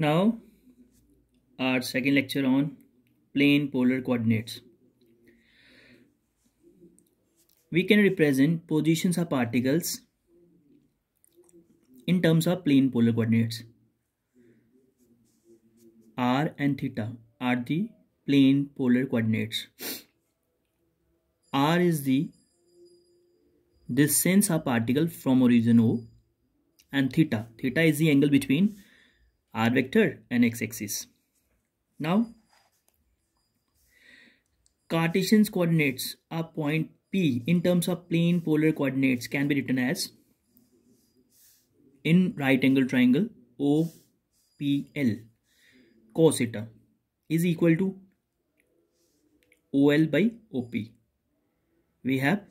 Now, our second lecture on plane polar coordinates. We can represent positions of particles in terms of plane polar coordinates. R and theta are the plane polar coordinates. R is the distance of particle from origin O and theta. Theta is the angle between r vector and x-axis. Now, Cartesian coordinates of point P in terms of plane polar coordinates can be written as in right angle triangle OPL cos theta is equal to OL by OP. We have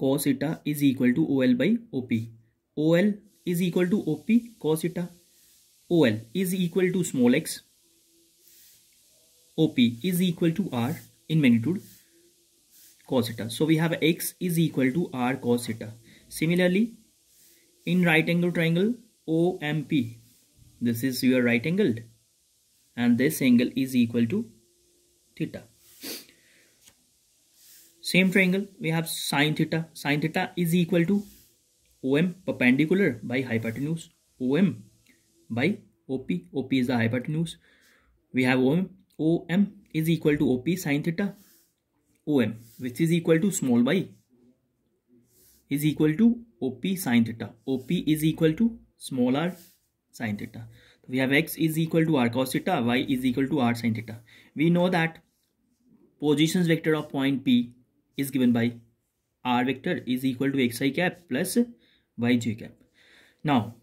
cos theta is equal to OL by OP. OL is equal to OP cos theta. OL is equal to small x. OP is equal to R in magnitude cos theta. So we have x is equal to R cos theta. Similarly, in right angle triangle OMP, this is your right angle and this angle is equal to theta. Same triangle, we have sine theta. Sine theta is equal to OM perpendicular by hypotenuse. OM by OP. OP is the hypotenuse. We have OM. OM is equal to OP sine theta. OM which is equal to small y is equal to OP sine theta. OP is equal to small r sine theta. We have x is equal to r cos theta, y is equal to r sine theta. We know that positions vector of point P is given by r vector is equal to xi cap plus yj cap. Now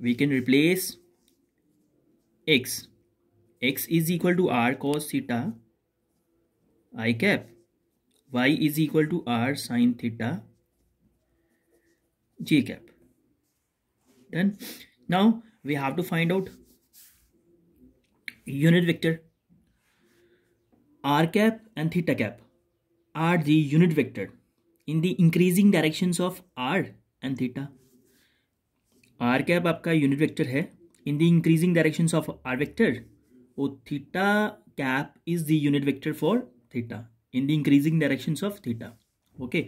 we can replace x. x is equal to r cos theta i cap. y is equal to r sin theta j cap. Then Now we have to find out unit vector r cap and theta cap are the unit vector in the increasing directions of r and theta R cap आपका unit vector है in the increasing direction of R vector oh theta cap is the unit vector for theta in the increasing directions of theta okay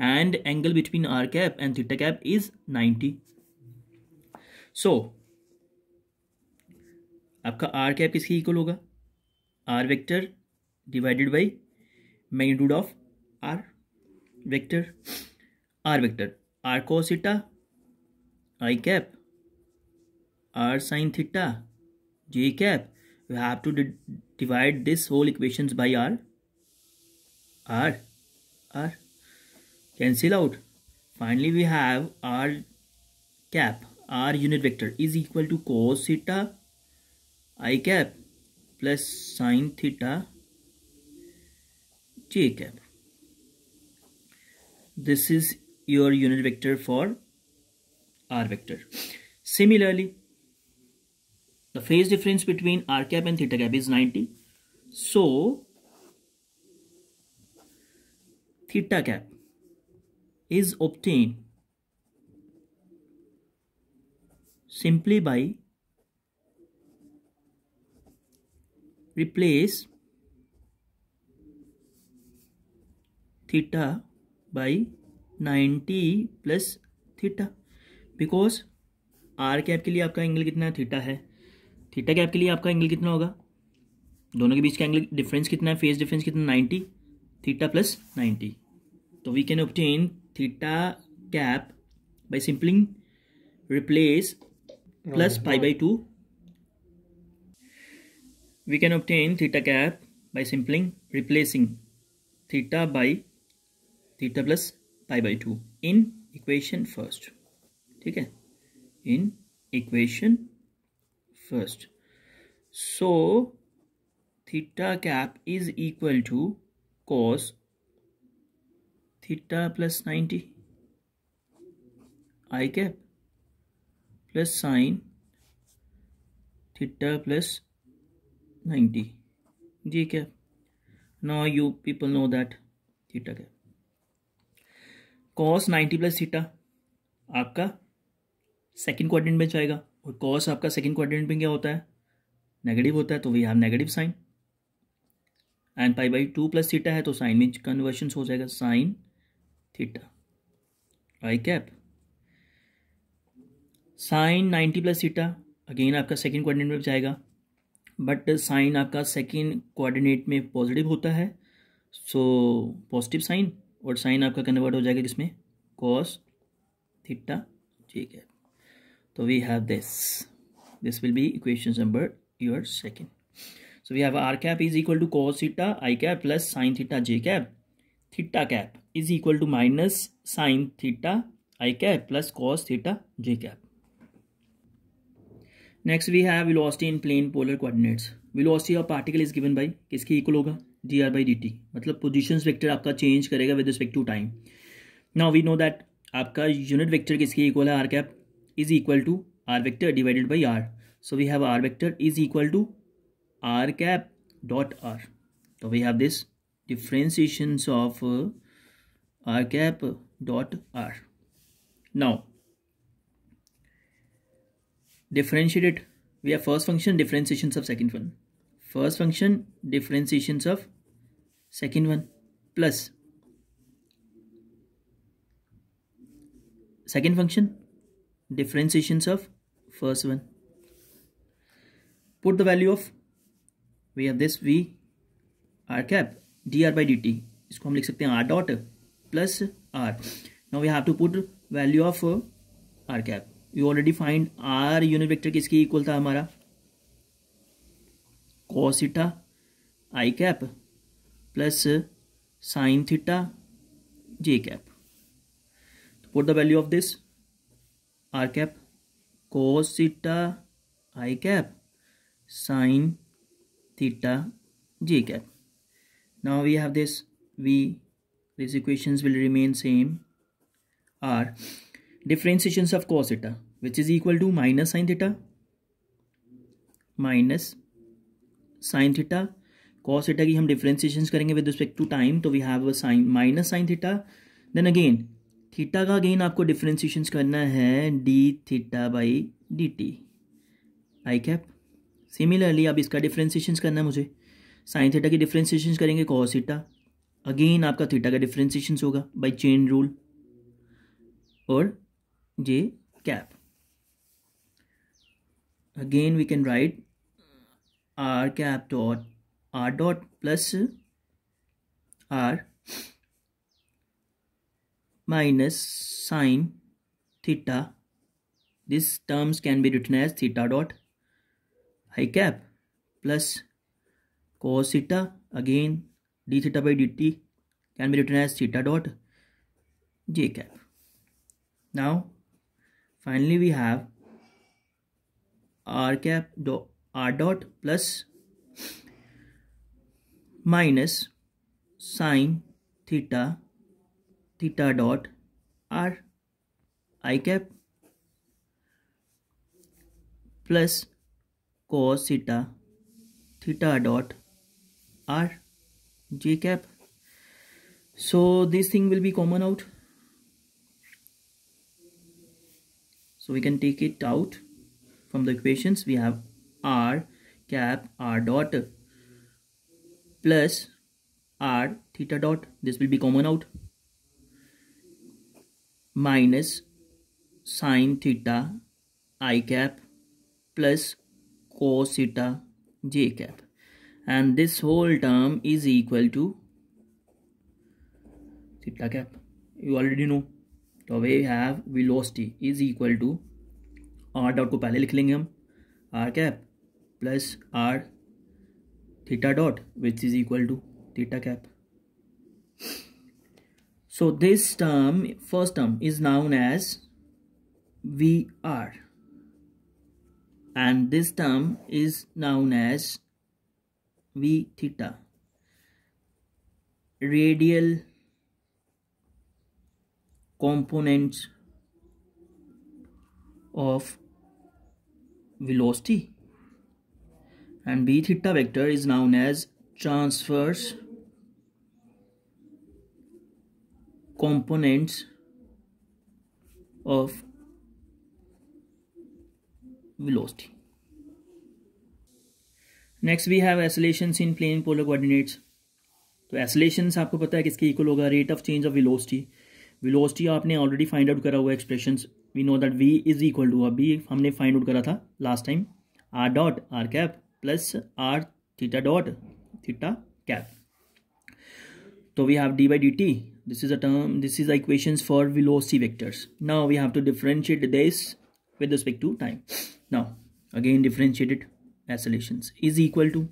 and angle between R cap and theta cap is 90 so आपका R cap किसके equal होगा R vector divided by magnitude of R vector R vector r cos theta i cap r sin theta j cap We have to divide this whole equations by r r r cancel out finally we have r cap r unit vector is equal to cos theta i cap plus sin theta j cap this is your unit vector for r vector. Similarly, the phase difference between r cap and theta cap is 90. So, theta cap is obtained simply by replace theta by ninety plus theta because R cap के लिए आपका angle कितना theta है theta cap के लिए आपका angle कितना होगा दोनों के बीच का एंगल डिफरेंस कितना है फेस डिफरेंस कितना नाइन्टी थीटा प्लस नाइन्टी तो we can obtain theta cap by simply replace plus five by two we can obtain theta cap by simply replacing theta by theta plus pi by 2 in equation first ठीक in equation first so theta cap is equal to cos theta plus 90 i cap plus sin theta plus 90 j cap now you people know that theta cap cos ninety plus theta आपका second quadrant में जाएगा और cos आपका second quadrant में क्या होता है negative होता है तो we have negative sine and pi by two plus theta है तो साइन में कन्वर्शन हो जाएगा साइन थीटा आई cap sine ninety plus theta again आपका सेकेंड क्वाड्रेंट में जाएगा बट साइन आपका सेकेंड कोऑर्डिनेट में पॉजिटिव होता है सो पॉजिटिव साइन और साइन आपका कन्वर्ट हो जाएगा जिसमें कॉस थीटा ठीक है तो we have this this will be equation number your second so we have R cap is equal to cos theta I cap plus sine theta J cap theta cap is equal to minus sine theta I cap plus cos theta J cap next we have velocity in plane polar coordinates velocity of particle is given by किसकी equal होगा D R by D T मतलब position vector आपका change करेगा with respect to time now we know that आपका unit vector किसके equal है R cap is equal to R vector divided by R so we have R vector is equal to R cap dot R तो we have this differentiation of R cap dot R now differentiated we have first function differentiation of second fun first function differentiation of second one plus second function differentiation of first one put the value of we R this we R cap D R by D T इसको हम लिख सकते हैं R dot plus R now we have to put value of R cap you already find R unit vector किसके equal था हमारा cos theta I cap plus sine theta j cap to put the value of this r cap cos theta i cap sine theta j cap now we have this v these equations will remain same r differentiations of cos theta which is equal to minus sine theta minus sine theta cos theta की हम differentiation करेंगे with respect to time तो we have a sine minus sine theta then again theta का again आपको differentiation करना है D theta by D T I cap similarly आप इसका डिफ्रेंसिएशन करना है मुझे साइन थीटा की डिफ्रेंसिएशन करेंगे कॉस थीटा अगेन आपका थीटा का डिफ्रेंसिएशन होगा बाई चेन रूल और J cap again we can write R cap dot r dot plus r minus sine theta these terms can be written as theta dot i cap plus cos theta again d theta by dt can be written as theta dot j cap now finally we have r cap dot r dot plus minus sine theta theta dot r i cap plus cos theta theta dot r j cap so this thing will be common out so we can take it out from the equations we have r cap r dot plus r theta dot this will be common out minus sine theta i cap plus cos theta j cap and this whole term is equal to theta cap you already know तो we have velocity is equal to R dot को पहले लिख लेंगे हम R cap plus R theta dot which is equal to theta cap so this term first term is known as VR and this term is known as V theta radial components of velocity and b theta vector is known as transverse components of velocity. Next we have accelerations in plane polar coordinates तो acceleration आपको पता है किसके equal होगा rate of change of velocity velocity आपने already find out करा हुआ expression we know that V is equal to B हमने फाइंड आउट करा था last time R dot R cap plus r theta dot theta cap so we have d by dt this is a term this is equations for velocity vectors now we have to differentiate this with respect to time now again differentiated solutions is equal to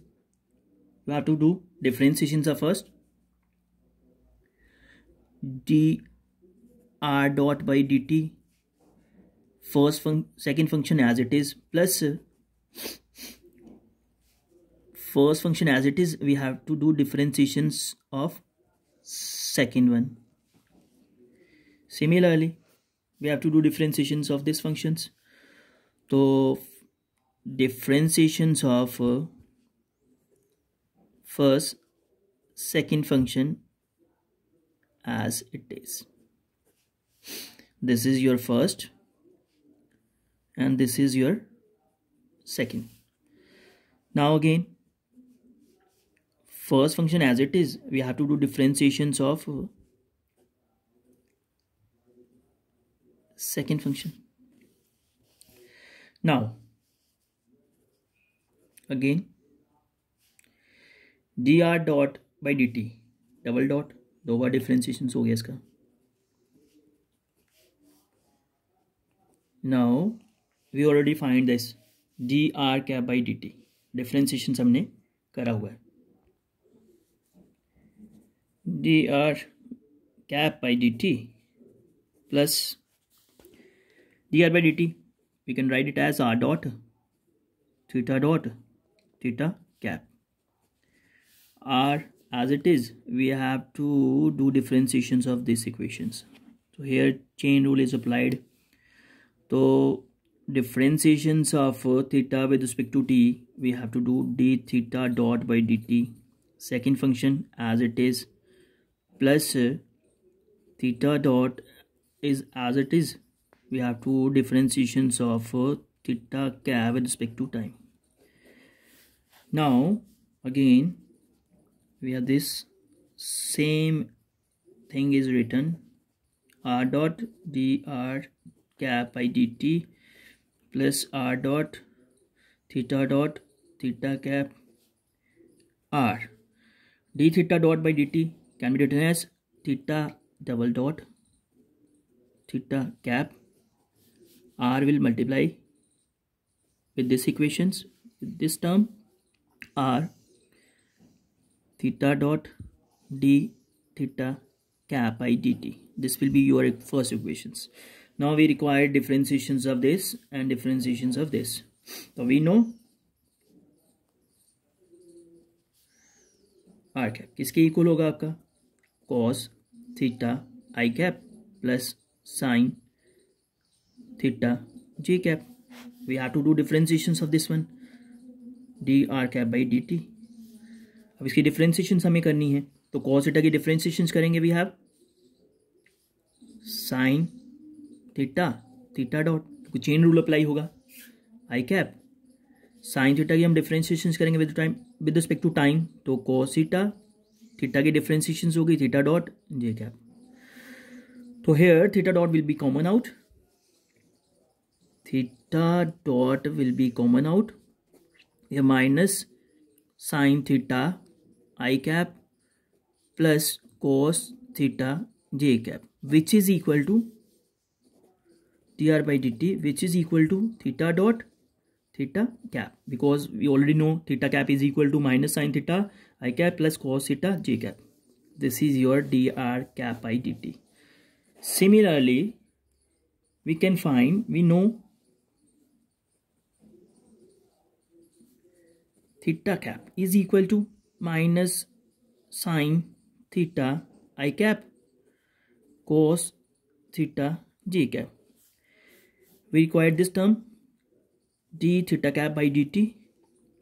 you have to do differentiations are first d r dot by dt first fun second function as it is plus first function as it is we have to do differentiations of second one similarly we have to do differentiations of these functions so differentiations of uh, first second function as it is this is your first and this is your second now again first function as it is we have to do differentiations of second function now again dr dot by dt double dot दो बार differentiation हो गया इसका now we already find this D are cap by D T differentiation हमने करा हुआ है dr cap by dt plus dr by dt we can write it as r dot theta dot theta cap r as it is we have to do differentiations of these equations so here chain rule is applied so differentiations of theta with respect to t we have to do d theta dot by dt second function as it is plus uh, theta dot is as it is we have two differentiations of uh, theta cap with respect to time now again we have this same thing is written r dot dr cap by dt plus r dot theta dot theta cap r d theta dot by dt can be written as theta double dot theta cap r will multiply with this equations with this term r theta dot d theta cap i dt this will be your first equations now we require differentiations of this and differentiations of this so we know R cap किसके equal होगा आपका cos theta i cap plus ji theta j cap we have to do differentiations of this one dr cap by dt अब इसकी differentiation हमें करनी है तो cos theta की डिफ्रेंसिएशन करेंगे we have sine theta theta dot क्योंकि chain rule apply होगा आई कैप साइन थीटा की हम डिफ्रेंसिएशन करेंगे with time with respect to time तो cos थीटा थीटा की डिफ्रेंसिएशन होगी थीटा डॉट जे क्या तो here theta dot will be common out theta dot will be common out ये minus sine theta I cap plus cos theta J cap which is equal to t r by D t which is equal to theta dot theta cap because we already know theta cap is equal to minus sine theta i cap plus cos theta j cap this is your dr cap i dt similarly we can find we know theta cap is equal to minus sine theta i cap cos theta j cap we require this term d theta cap by D t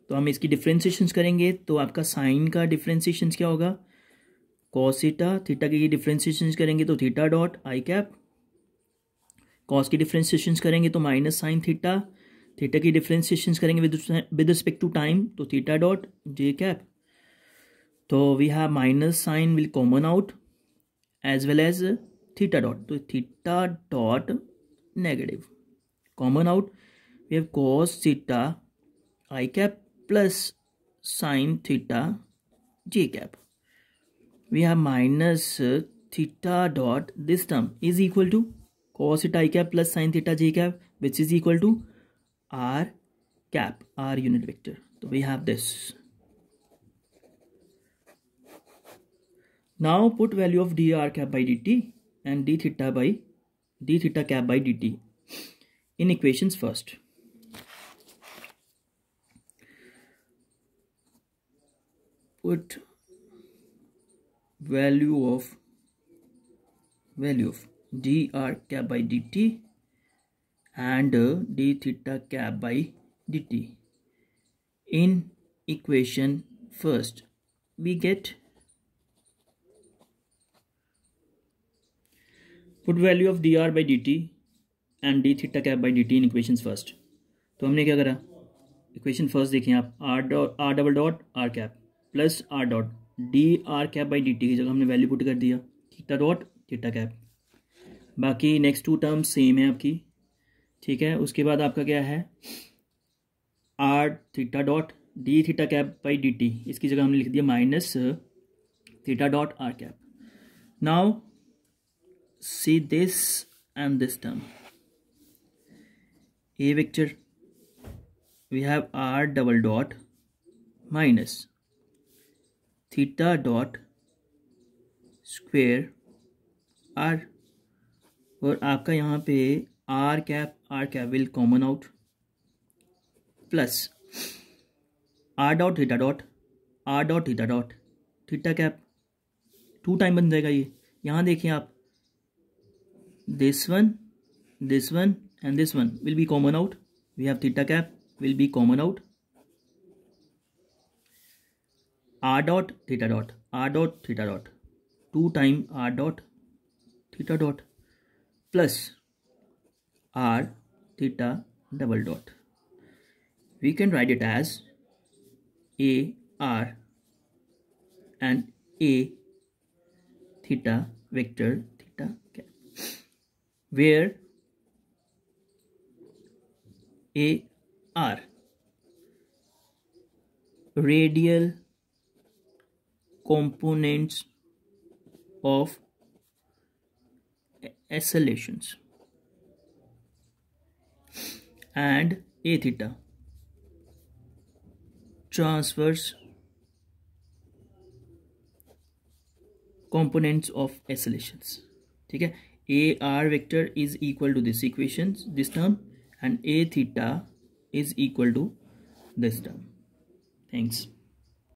तो हम इसकी differentiation करेंगे तो आपका sign का differentiation क्या होगा cos theta theta की डिफ्रेंसीशन करेंगे तो theta dot i cap cos की डिफ्रेंसीशन करेंगे तो माइनस साइन थीटा थीटा की डिफ्रेंसीशन करेंगे विद रिस्पेक्ट टू टाइम तो थीटा डॉट जे कैप तो we have minus sine will common out as well as theta dot तो theta dot negative common out we have cos theta i cap plus sin theta j cap we have minus theta dot this term is equal to cos theta i cap plus sin theta j cap which is equal to r cap r unit vector so we have this now put value of dr cap by dt and d theta by d theta cap by dt in equations first put value of value of dr cap by dt and d theta cap by dt in equation first we get put value of dr by dt and d theta cap by dt in equations first. First तो हमने क्या करा equation first देखें आप r dot r double dot cap plus r dot d are cap by D t की जगह हमने value put कर दिया थीटा डॉट थीटा कैप बाकी नेक्स्ट टू टर्म सेम है आपकी ठीक है उसके बाद आपका क्या है r theta dot d theta cap by D t इसकी जगह हमने लिख दिया minus theta dot R cap now see this and this term a vector we have r double dot minus theta dot square r और आपका यहाँ पे r cap r cap will common out plus r dot theta dot r dot theta dot theta cap two time बन जाएगा ये यहाँ देखिए आप this one this one and this one will be common out we have theta cap will be common out r dot theta dot r dot theta dot 2 time r dot theta dot plus r theta double dot we can write it as a r and a theta vector theta cap where a r radial components of oscillations and a theta transverse components of oscillations Okay, a r vector is equal to this equation this term and a theta is equal to this term thanks